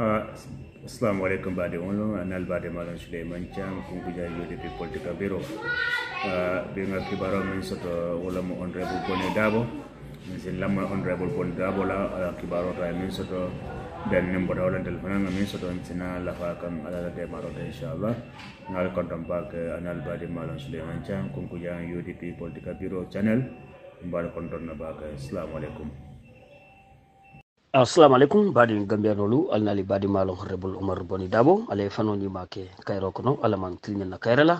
Ah, assalamu aleykum mbaade onlon nalbade maɗon souleyman thiam konkujaji wiyde ɓe politica bureau ɓega kibaro min ah, soto wolamo honorable bone dabo min sin lamma honorable bone dabo la kibaro ah, to min soto ɓen min mboɗa wala nder fananga min soto sina lafa kam alalade maɗota inchallah ngal konton bak analbade maɗon souleyman thiam konkujaji udp politica bureau channel mbaɗa konton no bak assalamu aleykum assalamu aleykum baɗi gambiyano lu alnali baɗi malo horrebol oumar boni dabo alay fanonima ke kayro kono alaman tilñanna kayrala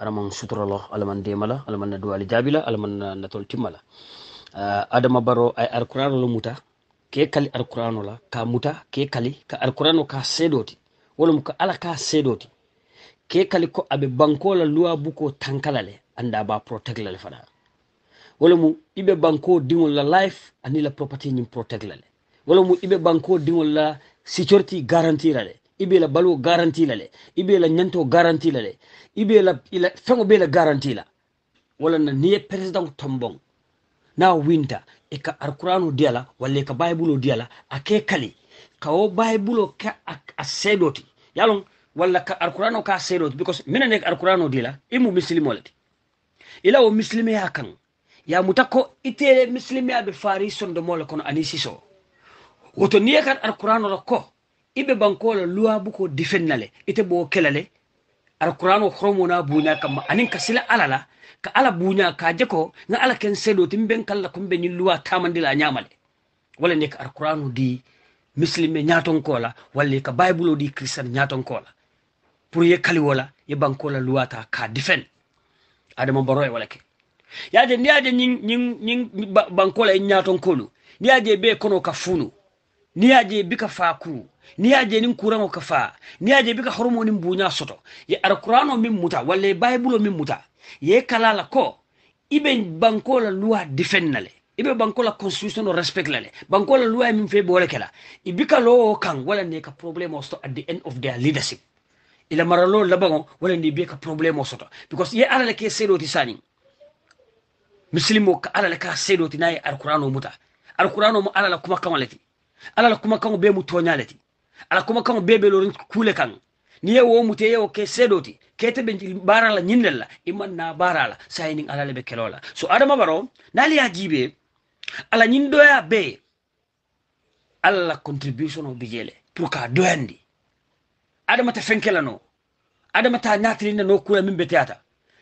alaman sutoralo alaman demala alaman na duwali jaabila alaman natol timmala uh, ah, adama baro ay alqurano lo muta ke kali alqurano la ka muta ke kali ka alqurano ka seedoti wolum ko ala ka seedoti ke kali ko aɓe bankola luwa buko tankala anda ba protect lale fana wolamu iɓe banko diŋol la life anila property ñin protect lale wala mu ibe banko dingol la security garanti la le ibe la baluwo garanti la de ibe la ñanto garanti la le ibe la ila fengo be la garanti la wala na niye president tombong na winta e ka alquranu diyala walla e ka baybulo diyala ake kali kawo baybulo ka a seedoti yalon walla ka alqurano ka seedoti because minane ka alqurano dila imu e misilimo e lati ila wo misilimeya kan ya muta ko ite misilimeya be faari sondomo kono ani woto ye kan alqur'ano la ko ibe banko la luwa buko difennale ite bo kelale alqur'ano na bunya kam anin kasila alala ka ala bunya ka jeko na ala ken sedo timben kala kumbe ni luwa tamandila nyamale wala ne ka alqur'ano di muslime ñaton kola walla ka bible o ɗi christian ñaton pour ye kaliwola ye bankola luwata ka difen adama baro e wala ke yaade ndiyaade ñin ñin ñin bankola e ñaton kolu ndiyaade be kono ka funu niyaje bika fa kuru niyaje nin kurango ka fa niyaje bika horomo nin buña soto ye alqur'ano min muta walla bible min muta ye kala la ko ibe bankola luwa defennale ibe bankola constitution respect lale bankola luwa min fe bole kala ibika lo kan wala ne ka problem osto at the end of their leadership ila maralo labango wala ne be problem osto because ye ala ke selo tisani muslimo ka ala ka selo tinaye alqur'ano muta alqur'ano mu ala kuma kamalati ala la kumakaŋo bee mu tooñaa le ti ala kumakaŋo bee be lorin kuule kaŋ ni ye wo mute ye wo ke seedoo ti kete be baara la ñiŋ la i maŋ naa baara la saa ala le be keloo la so adama baro naali ye a jiibee ala ñiŋ doya bee alla la contribution bi jee le pour ka doyandi adama ta fenke la noo adama ta ñaatirinna noo kula miŋ beteyaata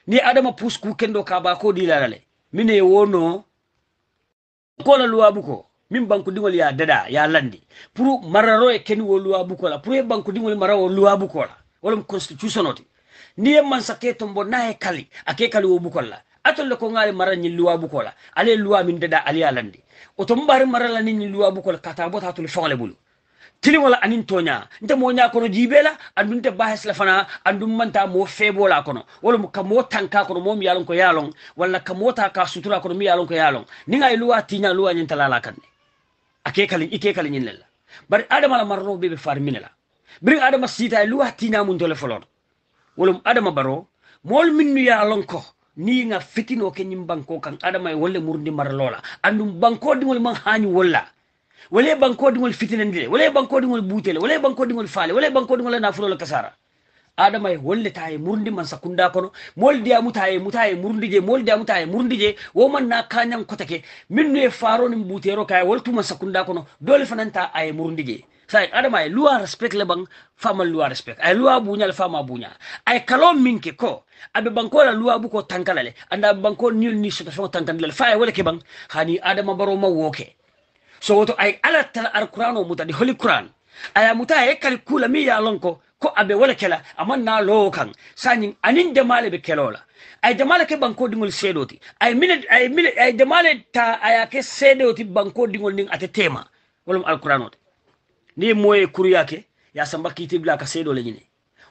ni adama puus kuu kendoo ka baakoo diila la le miŋ ne ye wo noo ko la luwaabu ko min banku diŋol ye dada y'a landi pour mararo e keni wo luwabu kola pour ye banku diŋol mara wo luwabu kola wolem constitution oti ni ye mansa ke tombo na ye kali a ke kali wo bukol la atol ko ŋa ye mara ñiŋ luwa buko la ale ye luwa min dada ali y'a landi woto mbari mara la niŋ ni luwa buko la ka taa bota tolu faŋo bulu tiliŋo la aniŋ tooña nte moo ñaa kono jiibee la anduŋ bahes la fana manta kono tanka kono mi a ko ka sutura kono mi ko e luwa luwa tala la akekali ikekali ñinlela bar adama la marno bebe far minela ada adama sita lu tina mun tole folon wolum ma baro mol minnu ya lonko ni nga fitino ke nyim banko kan adama e wolle murndi mar lola andum banko dingol man hañu wolla wolle banko dingol fitinandile wolle banko dingol butele wolle banko dingol fale wolle banko mol na fulo kasara adamay wolle taye murndi man sakunda kono moldiyamu taye mutaye murdije moldiyamu taye murdije woman na kanyan kotake minnu e faronin butero kaye woltu man sakunda kono dole fananta aye murdije sai adama ay luwa respect le bang fama luwa respect ay luwa bunya le fama bunya ay kalo minke ko abe banko la luwa bu ko tankalale anda banko nil ni sota fo tankalale fa ay wala ke bang hani adama baro ma woke so woto ay ala tal alquran o mutadi holy quran aya mutaye ay kal kula mi ya lonko ko abe wala kela aman na lowo kan sañin anin demale be kelola ay demale ke banko dingol seedoti ay mine ay mine ay demale ta aya ke seedoti banko dingol ning ate tema wolum alquran ni moye kuruya ke ya samba kiti bila ka seedo le ñine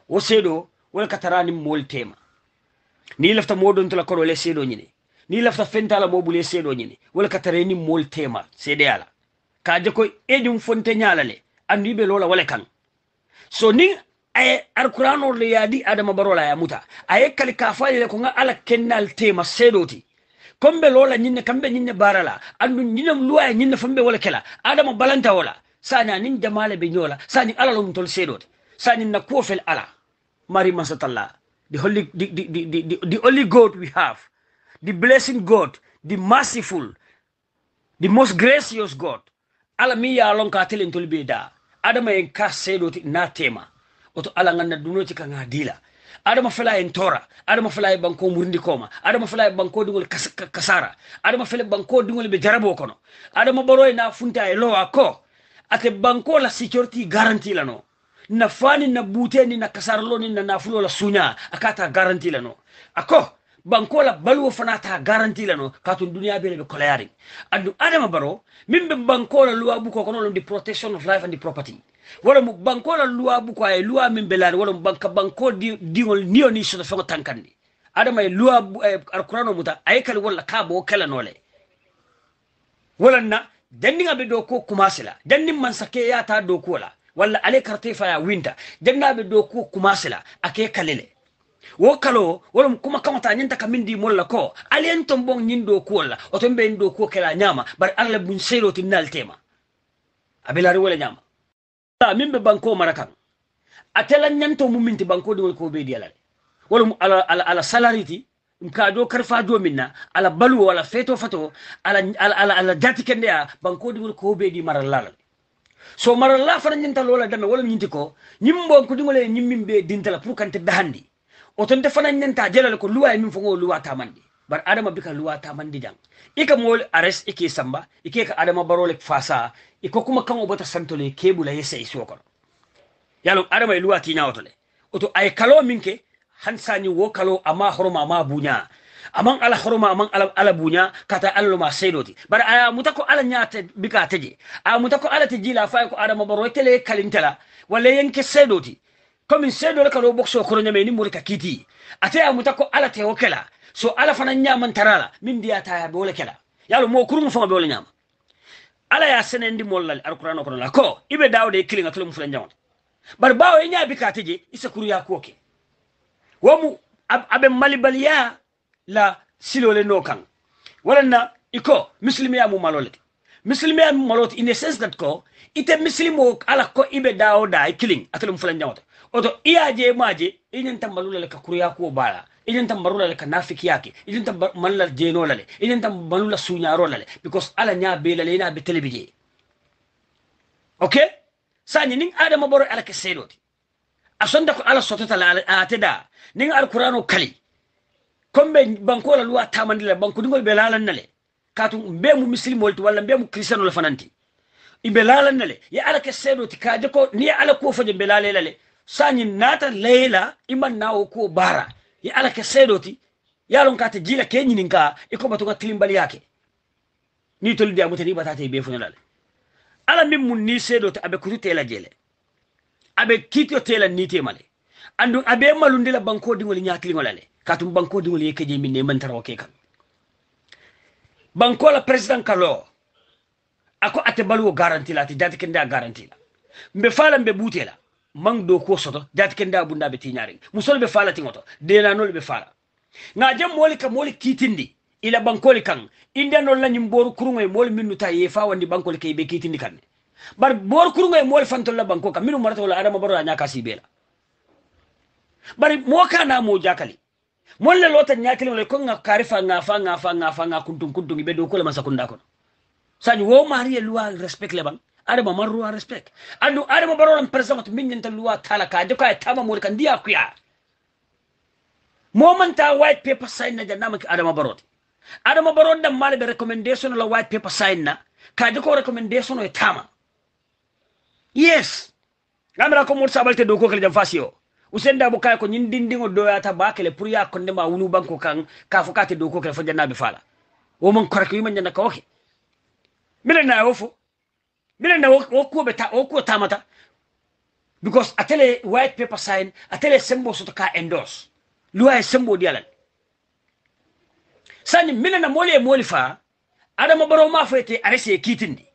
wo seedo wala ka mol tema ni lafta modon to koro le seedo ñine ni lafta fentala mo bule seedo ñine wala ka mol tema seede ala ko ejum fonte nyala le lola wala kan so ni aye alqur'anol le yaadi adama barola ya muta aye kali kafañile ko ga ala kennal tema sedoti kombe lola nyinne kambe nyinne barala andu nyinam luwaya nyinne fambe wala kela adama balanta wala sana nin jamale be nyola sani ala lum tol sedoti sani nakkuwo fel ala mari masatalla the holy the, the, the, the, the only god we have the blessing god the merciful the most gracious god ala mi ya lonka telen tol ɓe da adama en ka seeɗoti na tema woto ala ganna dunoti kan ha dila adama fela en tora adama fela e banko murindi koma adama fela e banko dingol kasara adama fela banko dingol be jarabo kono adama baro na funta e lowa ko ate banko la security garanti lano na fani na buteni na kasara kasarloni na nafulo la sunya akata garanti lano ako banko la baluwo fana ta garanti lano katun dunia bele be kolayari andu adama baro mimbe banko la luwa buko kono di protection of life and the property wala mu la luwa bu ko ay luwa min belani wala mu banka banko di dingol niyo ni so fengo tankandi adama ay luwa eh, mu ta ay kali wala ka bo kala nole wala na danni ngabe do ko sala danni man sake ya ta do ko la wala ale karte ya winta janna be do ko sala ake kalele wo kalo wala kuma kamata nyanta ka mindi molla ko ale en tombon nyindo ko la o tombe ndo ko kala nyama bar alla bun seyro tinal nal tema abelari wala nyama ba min be banko marakan atela nyanto mu minti banko di wol ko be diala wala ala ala, ala salarity nka do karfa do minna ala balu wala feto fato ala ala ala, ala kende ya banko di ko be di so maralla fana nyinta lola dame wala nyinti ko nyimbo ko dingole dintala pour kante jelal ko luwa e min fongo luwa bar adama bika luwa ta mandijan ika mol ares ike samba ike ka adama barolek fasa iko kuma kan obata santole kebula yesa isokon yalo adama luwa ti na otole oto ay kalo minke hansani wo kalo ama horma ama bunya aman ala horma aman ala ala bunya kata allo ma saydoti bar aya mutako ala nyaate bika teje a mutako ala teji la fay ko adama baro tele kalintala wala yenke saydoti comme une saydole kalo boxo koronyame ni murika kiti ate aya mutako ala te okela so ala fana ñaman tarala min biya taya be wole kela yalo mo kurum fama be wole ala ya senendi mollal alquran kono la ko ibe dawde kilinga kilo mu fulan jawon bar bawo e ñaabi ka tije isa kuru ya koke womu ab, abe malibal ya la silole no kan walanna iko muslimiya mu malole muslimiya mu malote in the sense that ko ite muslimo ala ko ibe dawo da e kiling akilo mu fulan jawon oto iyaje maje inyan tambalula ka kuru ya ko bala ilinta marula ka nafiki yake nta ilinta manula jenola le ilinta manula suñarola lale because ala nya be lale ina be telebije okay ok sañi nin adama boro ala ke seeɗoti a sonda ko ala sototala ateda nin alqur'ano kali kombe banko bankola luwa tamandila banko dingol be lalannale katum be mu muslim wolti wala be mu christian wala fananti ibe nale ya ala ke seeɗoti kaje ko ni ala ko fojo be lale lalelale sañi nata leila iman nawo ko bara ya ala ke seedoti yalon kate jila kenyi ninka i koɓato ka tilimbali yake ni tolide amute ni batate be funalale ala min mun ni sedoti abe kutu tela jele abe kitio tela ni nitemale andum aɓe malundila bankodiŋol ngolale katum bankodiŋol ye keje min ne mantarawo ke kam banko la president kalo ako ate baluwo garanti la ate jati kende a garanti la mbe fala mbe butela man do ko soto jati kenda bunda be tinyari musol be fala tingoto dena nol be fala na jam moli ka moli kitindi ila bankoli kan inde nol la nyim boru kurungoy moli minnu ta ye fa wandi bankoli kay be kitindi kan bar boru kurungoy moli fantol la banko ka minu marata wala adama baro anya kasi bela bari mo kana mo jakali mon le lota nyakili wala ko nga karifa nga fa nga fa nga fa nga kuntum kuntum be do ko la masakunda ko sañu wo mariya luwa respect le bang ada mamar ruwa respect adu ada ma baroran persama to minnin ta luwa talaka de kai tama mur kan dia kuya momenta white paper sign na janna maki ada ma barot ada ma baron dan mal be recommendation la white paper sign na ka de ko recommendation o tama yes ngamra ko mur sabalte do ko kala jam fasio usenda bo kay ko nyin dindingo do yata bakele pour ya ko ndema wulu banko kan ka fukate do ko kala fo janna fala o mon korko yima janna ka oke mira na ofo minenda wokkuota tamata because atele white paper sign atele sembo soto ka endorse luwa e sembo dialal sani minenda moli e moli fa adama baro ma te arese e kitindi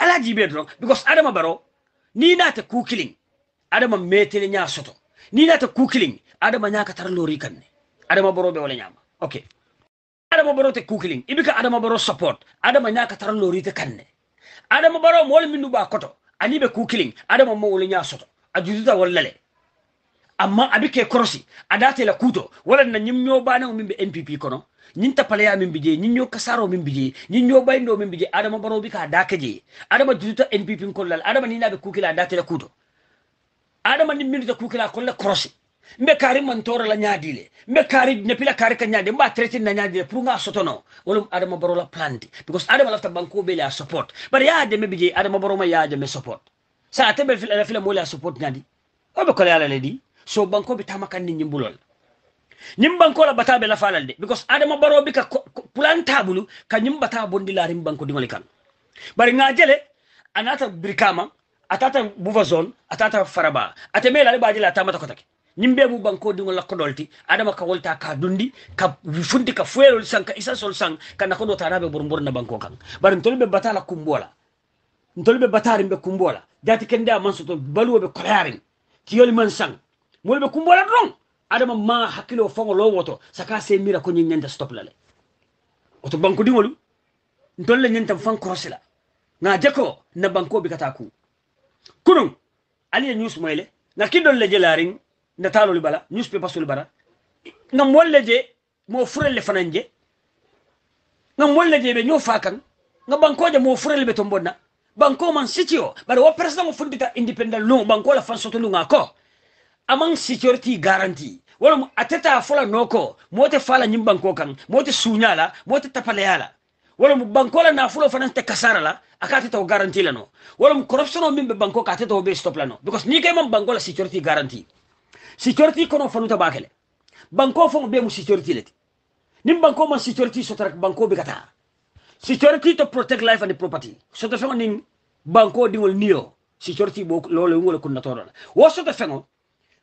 ala jibe doron because adama baro ni na nata kukilin adama metele nya soto ni na nata kukilin adama ka tar lori kanne adama baro be wala nyama okay adama baro te kukilin ibika adama baro support adama ka tar lori te kanne adama baro moolu minnu b'a koto ani be kuu kiliŋ adama mo wolu soto a jututa wolu la le amma abi ke korosi adate la kuto wala na nyim nyo bana min be npp kono nyin tapaleya min bije nyin nyo kasaro min bije nyin nyo bayindo min bije adama baro bi ka daka je adama jututa npp ko lal adama ni na be kukila adate la kuto adama ni min ta kukila ko la korosi mbe kari mantora la nyadile mbe kari pila kari ka nyade mba treti na nyadile pour nga sotono wolum adama baro la planti because adama lafta banko be la support but ya de mbe je adama baro ma ya de me support sa tebe fil ala fil mo la support nyadi o be ko la di so banko be tamakan ni nyimbulol nyimbanko la batabe la falal de because adama baro bi ka plantabulu ka nyimbata bondi la banko dingol kan bari nga jele anata brikama atata buva zone atata faraba atemela le bajila tamata kotake ñimɓe mu ko dolti adama ka wolta ka dundi ka fundi ka fuelol sang ka isasol sang ka nakoɗo tanaɓe na banko kan bar ntol ɓe batala kumbola ntol ɓe batarin ɓe kumbola jati kende a man soto baluwoɓe ki tiyoli man sang molɓe kumbola don adama ma hakilo fongo lo woto saka se mira ko nyanda stop lale oto bankodingolu ntol le ñantan fan korosila na jeko na banko bi kataku kunu aliye news moyle na kidol le jelarin natalolu bala newspaper solu bala nga molle je mo furelle fanan je nga molle je be ñoo fakan nga banko je mo furel be to bonna banko man sitio bare wo president mo fundita independent lungu banko la fan soto lu nga ko amang security guarantee wala mo ateta fola noko mote fala nyim banko kan mote sunyala mote tapaleala wala mo banko la na fulo fanan te kasara la akati to guarantee la no wala mo corruption o mimbe banko ka te to be stop la no because ni kay mo banko la security guarantee security kono fanuta bakele banko fon be mu security leti nim banko man security so tarak banko be kata security to protect life and property so to fengo banko dingol niyo security bo lolo ngol kunna toro wo so to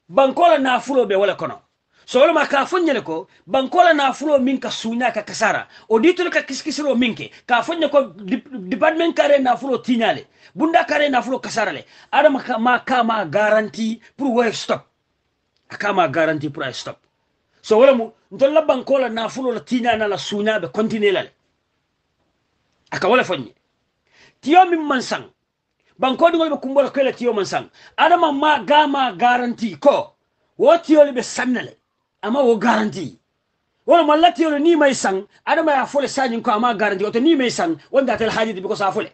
banko la nafulo be wala kono so ma ka fonyele ko banko la nafulo min ka sunya ka kasara auditor ka kiskisiro minke ka fonya ko department kare nafulo tinyale bunda kare nafulo kasara le adam ma ka ma garanti pour wo stop a akama garanti pour ay stop so wala mu banko la nafulo la tinana la suñaɓe continue lale aka wala foñe tiyo min man sang banko ɗigol ɓe ko koyle tiyo man sang adama ma gama garanti ko wo tiyole ɓe sannale amma wo garanti wala mo alla tiyole ni may sang adama ya fole sañin ko ama garanti oto ni may sang wonde atel hajidi because a fole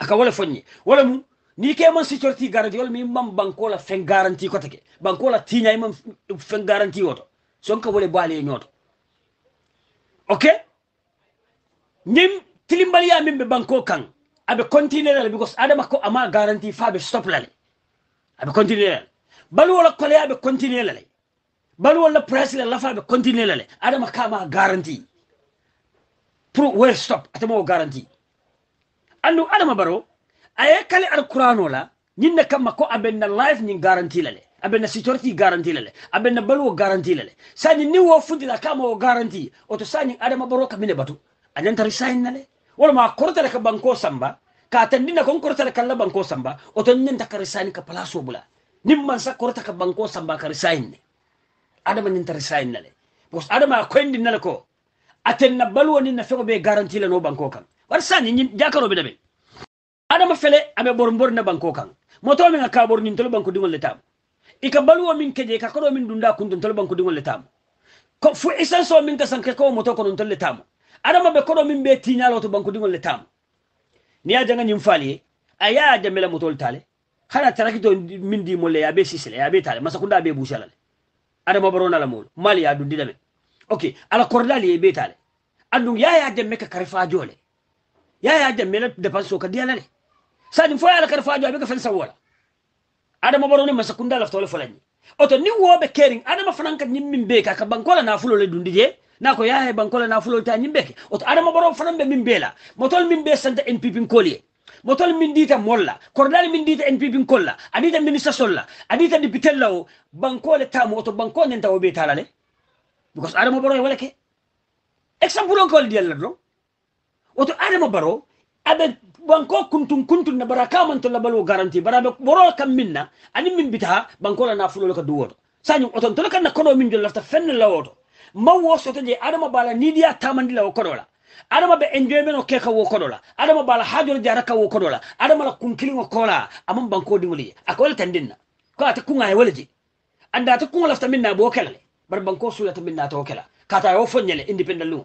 aka wala foñe wala mu ni ke man security guarantee wala min man banko la fen guarantee ko take banko la tinya man fen garanti woto son ka wole bale nyoto ok nim tilimbali ya min be banko kan abe continue la because adama ko ama garanti fa be stop la abe continue la bal wala ko le abe continue la bal wala price la fa be continue la adama ka ma garanti pro where stop atamo garanti andu adama baro aye kale alqur'ano la ñinne kamma ko abenna life ñin garanti lale abenna security garanti lale abenna balwo garanti lale sani ni wo fudi la kama wo garanti to sani adama baroka mine batu añantari sayin nale wala ma kortale ka banko samba ka tandina kon kortale kalla banko samba o oto ñanta kari sayin ka palaso bula nim man sa korta ka banko samba ka sayin ne adama ñantari sayin nale bos adama koyndi nale ko atenna balwo ni na fego be garanti lano banko kan war sani sañi jakaro be dabe adama fele aɓe ɓormbor na banko kan moto min ka kaɓor nin tolo banko ɗigol le tamo ika baluwo min ka koɗo min dunda kun ton tolo banko ɗigol le ko fo isan min ka sanke ko moto ko non tolle tamo adama ɓe koɗo min ɓe tiñalo to banko ɗigol le tamo ni a janga ñin faali a yaa jamela motol tale hana tarakito min di molle ya be sisile ya be tale be adama barona la mol mali ya dundi dame ok ala kordali e be tale andum ya ya demme ka kare fa jole ya ya demme la ka dialale sadin fo ala kar fajo abe ka fel sawola adama boroni masakunda lafto le folani oto ni wobe kering adama fananka nyimmin be ka ka bankola na fulo le dundije nako yahe bankola na fulo ta nyimbeke oto adama boron fanambe min bela motol min be santa npp kolie motol min dita molla kordani min dita npp kolla adita ministre solla adita dipitella o bankole tamu oto banko nenta wobe talale because adama boron wala ke exemple on kol dial do oto adama baro abe banko kuntun kuntun na baraka man to labalo garanti barabe boro kam minna ani min bita banko la na fulo ka duwoto sañum oton to kan na kono min la woto. ma man wosoto je adama bala nidiya tamandi ko dola adama enjoy enjoyment o keka wo dola adama bala hajolo jara ka wo dola adama la ko kola aman bankodiŋolu je akol wala dinna ko ata kuŋa ye walaji je anda lafta min bo kala bari banko sulata minna nata kala kata yo independent lu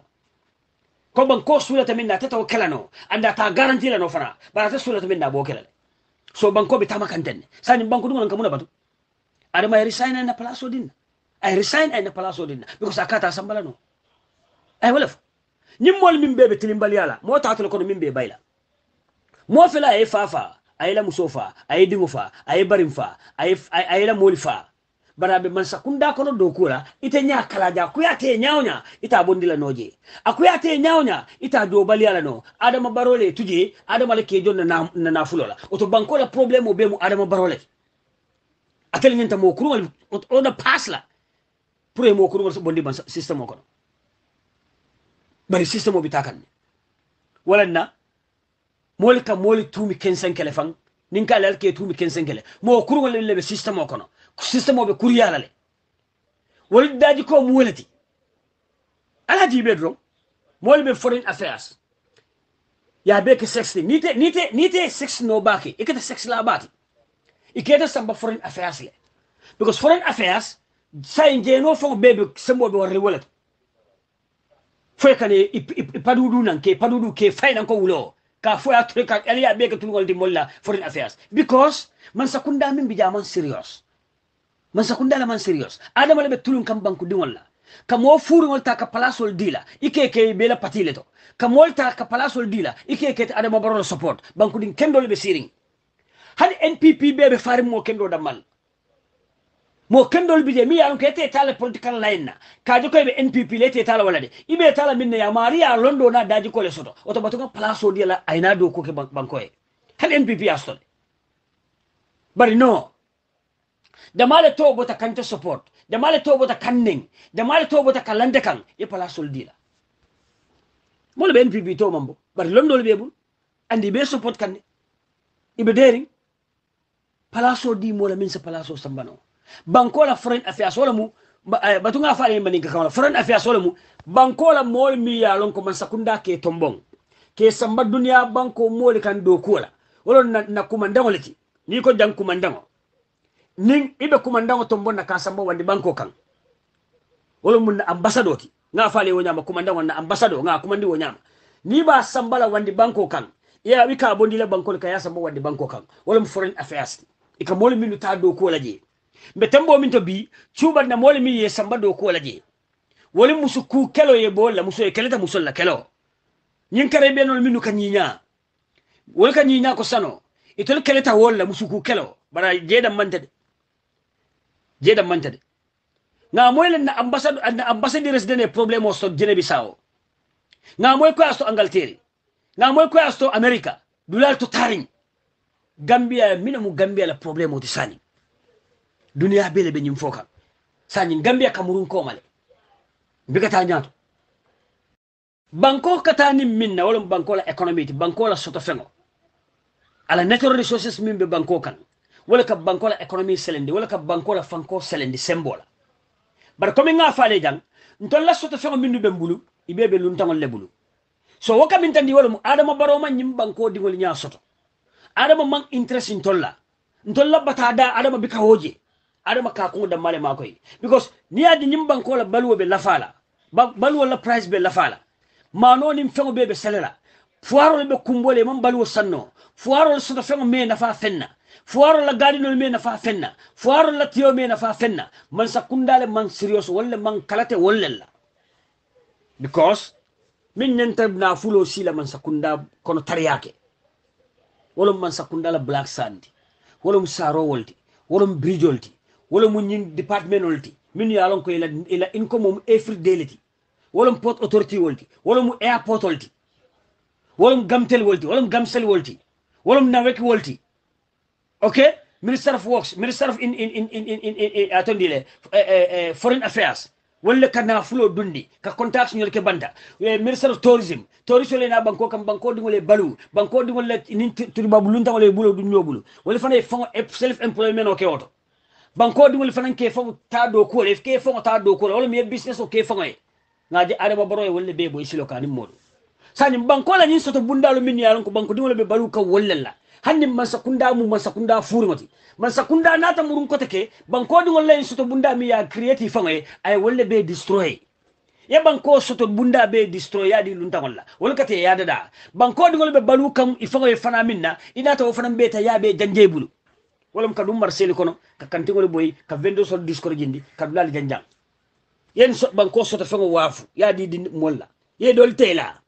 ko ban ko sulata minna ta tawakkala no anda ta garanti la no fara bara ta sulata minna bo kelal so ban ko bi ta makan den sani ko dum kan kamuna batu ada mai resign na palaso din ai resign na palaso din because akata sambala no ai wala nyim mol min bebe bal yala mo ta ko min be bayla mo fila ay fafa ai la musofa ai dimufa ai barimfa ai ai la molifa barabe mansa kunda kono dokura ite nya kalaja kuyate nyawnya ita bondila noje akuyate nyawnya ita do bali ala no adama barole tuje adama le kejon na na nafulola oto bankola problem be mu adama barole atel nyanta mo kuruma na pasla pour mo kuruma bondi mansa system kono bari system obitakan walanna mol ka mol tumi kensen kelefan ninka lal ke tumi kensen kele mo kuruma le le system kono System systéme oɓe kuryalale woliddaji ko mo welati ala jiɓe bedroom. moole ɓe foreign affairs ya be ke sexte nite nite nite sex no baki ikete sex la baki ikete samba foreign affairs le because foreign affairs sai jeno for baby sembo be warri wallet. foy kane padudu nan ke padudu ke fayna ko wulo ka foy atre ka ali ya be ke tungol di molla foreign affairs because man sakunda min bijaman serious kunda la man serious adama le be tulun kam banku dingol la ka mo fuuriŋol ta ka palasol dila ike ke ke la pati le to ka mool ta ka palasol dila ike ke ke adam barolo support bankudin kendo be siring hadi npp be be farim mo kendo mal mo kendol bije mi yaron ko ete tala political line na kaji ko be npp le te tala walade ibe tala minne ya maria londo na daji ko le soto oto batuka palaso dila aina do ko ke bankoe hade npp aston bari no de male to bota kante support de male to bota kanning de male to bota kalande kan e pala soldila mole ben pibi to mambo bar londol be bul andi be support kanne ibe dering so di mola min sa palaso sambano bankola foreign affairs wala mu eh, batunga fa ay maninka kamala foreign affairs wala mu bankola mol mi yalon ko man sakunda ke tombong ke samba duniya banko mol kan do kola wala na, na kumandangoleti ni ko dan kumandango nin ibe kumandango tombonna ka sambo wandi banko kan wala mun ambassador ki nga fale wo nyama kumandango na ambassador nga kumandi wo nyama ni ba sambala wandi banko kan ya wika bondi la banko ka ya sambo wandi banko kan wala foreign affairs ika mole minu ta do ko laje be tembo min to bi chuba na mole min ye samba do ko laje wala musu ku kelo ye bolla musu ye kelata musu la kelo nyin kare be non minu kan nyinya wala kan nyinya ko sano itol kelata wolla musu ku kelo bara jeda mantade jeda mantade nga len na ambassade na ambassade residene problème o so jene bisawo nga moy ko asto angalteri nga moy ko asto america dulal to tarin gambia minamu gambia la problème o tisani dunia bele be nyim foka sani gambia kamurun ko male bigata nyato banko katani minna wala banko la economy banko la soto fengo ala natural resources min be banko kan wala ka banko la economy selendi wala ka banko la fanko selendi sembola bar komi nga faale jang ntol la soto fengo mindu be mbulu ibe be luntangol le bulu so waka min tandi wala mu adama baro man nyim banko dingol nya soto adama man interest ntol la ntol la bata da adama bika hoje adama ka kungu damale makoy because ni adi nyim banko la balwo be lafala balwo la price be lafala mano nim fengo be be selela fuaro le be kumbole man balwo sanno fuaro le soto fengo me nafa fenna fuwaro la gadinol me nafa fenna fuwaro la tiyo me nafa fenna man sakundale man serious walla man kalate walla la because min nenta na fulo sila man sakunda kono tariyake wala man sakunda la black sandi wala mu saro wolti wala mu bridge wolti wala mu nyin department wolti min ya lon ko ila ila income mum every daily wala mu port authority wolti wala mu airport wolti wala mu gamtel wolti wala mu gamsel wolti wala mu nawek wolti ok minister of works minister of in, in, in, in, in, in, in atondi le uh, foreign affairs walla ka nafulo dundi ka contact ñol ke banda eh, minister of tourism tourism le na banko kam banko dingol e balu banko dingol le nin turiba bulun tawle bulo dun ñobulu walla fana e fond self employment o ke oto banko dingol fana ke fond ta do ko le ke fond ta do ko walla mi business o ke fond e ngaji araba baro e walla be boy silo kanim modu sani banko la ñin soto bundalu min yalon ko banko dingol be balu ka walla la hannin mansakunda mu mansakunda furimati mansakunda nata murun kote ke banko wallahi len soto bunda mi ya fa mai e, ay wolle be destroy ya banko soto bunda be destroy ya di lunta wala wol kate ya dada banko wallahi be balu kam fa e fana minna ta fa fana be ta ya be janje bulu walam ka dum marseli kono ka kantingol boy ka vendo sol discord jindi ka dulal janjang yen so banko soto fango e wafu ya di di molla ye dol tela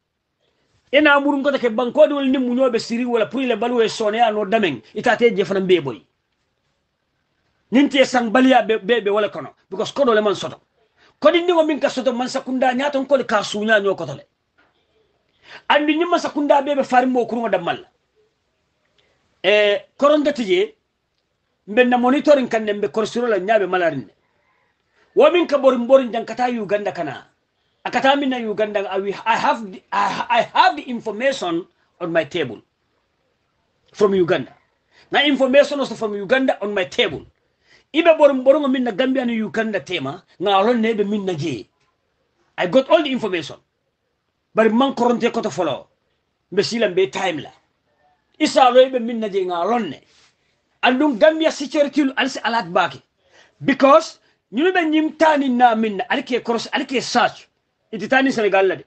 ena murun kota ke do ni mu munyobe siri wala le balu e sone ya no dameng itate je fanan be boy ninti sang balia be be, be wala kono because kodo le man soto kodi ni min ka soto man sakunda nyato ko ka sunya nyo koto le andi nyima sakunda be be farimo kurungo damal e koronga tije mbenna monitoring kande mbe korsiro la nyabe malarinde womin ka borin borin jankata uganda kana akatamina uganda I, will, I, have the, I, I have the information on my table from uganda na information also from uganda on my table ibe borom borom min na gambia na uganda tema na ngalon nebe min na je i got all the information bari man koronte ko to follow be silam be time la isa loybe min na je ngalon ne andum gambia security lu alsi alat baki because ñu be ñim tani na min alke cross alke search ititani senegal la de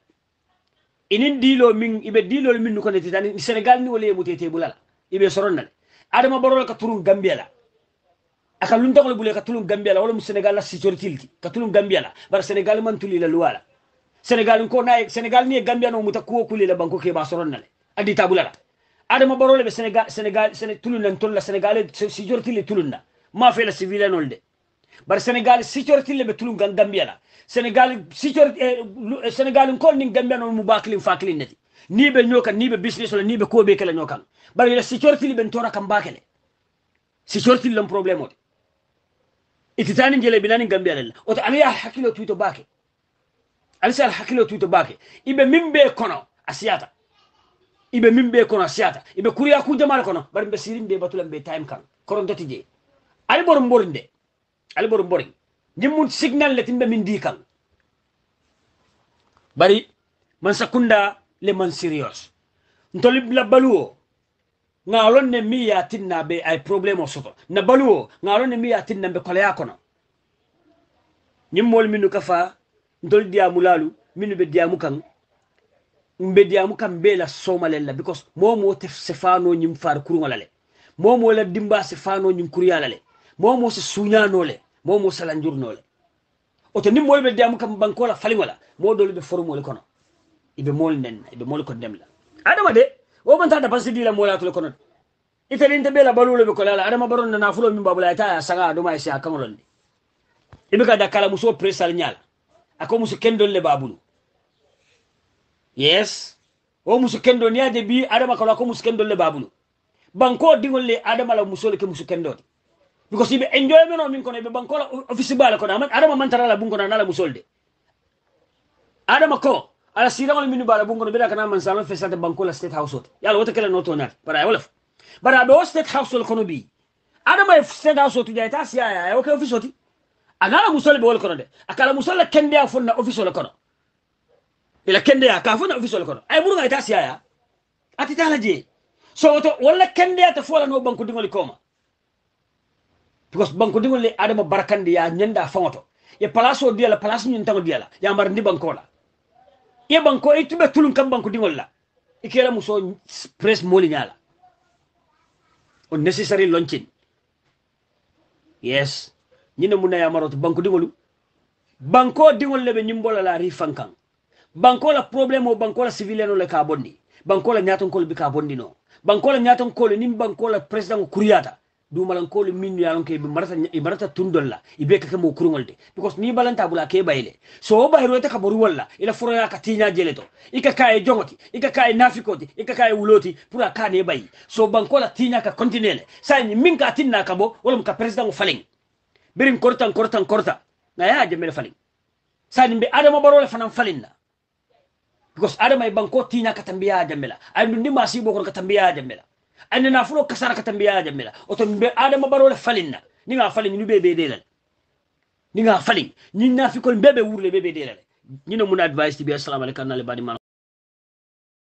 inin dilo min ibe dilo min ko ne iti senegal ni wala yemute te bulala ibe soron na adama baro ka turun gambia la aka lun dagol bule ka tulun gambia la wala mu senegal la sitoritilti ka tulun gambia la bar senegal man tuli la luwala senegal ko na senegal ni gambia no muta ko kuli la banko ke ba soron na adi tabula adama baro le senegal senegal sen tulun nan tolla senegal sitoritilti tulun na ma fe la civila nolde بر سنغال سيكوريتي اللي بتلون كان غامبيانا سنغال سيكوريتي سنغال كل نين غامبيانا مباكلين فاكلين نتي ni be ñokan ni be business wala ni be ko be kala ñokan bari la security li ben tora kam bakele security lam problème ot ititani jele binani gambia la ot ali ya hakilo tuito bake ali sal hakilo tuito bake ibe mimbe kono asiata ibe mimbe kono asiata ibe kuriya ku jamal kono bari be sirim be batula be time kan koron doti je ali bor mbor nde albor bori jimmun signal letin be min di kan bari man sakunda le man serious ntoli la baluo ngalon ne mi ya tinna be ay problem o soto na baluo ngalon ne mi ya tinna be kole yakono nyimmol minu kafa ntoli dia mulalu minu be dia mukan mbe dia mukan be la somalella because momo tef sefano nyim far kurungalale momo la dimba sefano nyim kuriyalale momo se suñanole momo salanjurnole oto nimmoolu ɓe diyama kam bankola faliŋola moɗolu ɓe forumole kono iɓe moolu nenna iɓe moolu ko ndemla adama de womanta dapansi dila moolatole kono de italinta ɓe la balulo ɓe kolala adama baronda nafulo min babula ita a saŋa aduma e si a kaŋolon de iɓe ka dakkala muso presal ñala ako muso kendolle babulu yes wo muso kendo y'a de bi adama kala ko muso kendolle babulu banko diŋolle adama la musole ke muso kendode because ibe enjoyment o min kono ibe bankola office bala kono aman adama mantara la bunkono nala musolde adama ko ala siraŋol minnu bala bunkono bela kana man salon fesata bankola state house ot yala wota kele noto nat bara ay wolaf bara abe o state house ol kono bi adama e state house otu jay ta siya ya oke office oti anala musolde be wol kono de akala musolde kende ya fonna office ol kono ila kende ya ka fonna office ol kono ay burunga ita siya ya ati tala je so woto wala kende ya ta fola no banko dingol koma because bankudiŋol le adama barakande ya ñanda faŋo to ye palaso diya la palaso ñintaŋo diya la ye ndi banko la ye banko i tube tulun kaŋ bankudiŋol la i kela muso pres moolu ña la o necessary launching yes ñine mun na yamaro to bankudiŋolu banko diŋol le be ñimbola la ri faŋ banko la problème o banko la civileno le ka bondi banko la ñatonkolu bi ka bondi no banko la ñatonkolu ni banko la président kuriyata dumalankolu minnu ye alonke i marata tundol la i be kake mo kuruŋol de because ni balanta bula ke bayile so wo bahiro ite ka boru walla ila foroya ka tiña jele to i ka kaye joŋoti i ka kaye nafikoti i ka kaye wuloti pour a kane bayi so banko la tiña ka continue le sayni min ka tinna ka bo wolom ka présidaŋo faleŋ birin kortan kortan korta na ya jemele faleŋ sayni mbe adama baro na because adama e banko tiña ka tambiya jambela ayi ndu ndi masibo kon ka tambiya jambela anne nafulo kasara ka tambi adam mela o tambi adam baro la falinna ni nga falin ni bebe delal ni nga falin ni nafikol bebe wurle bebe delal ni no mun advice bi assalamu alaikum na le badi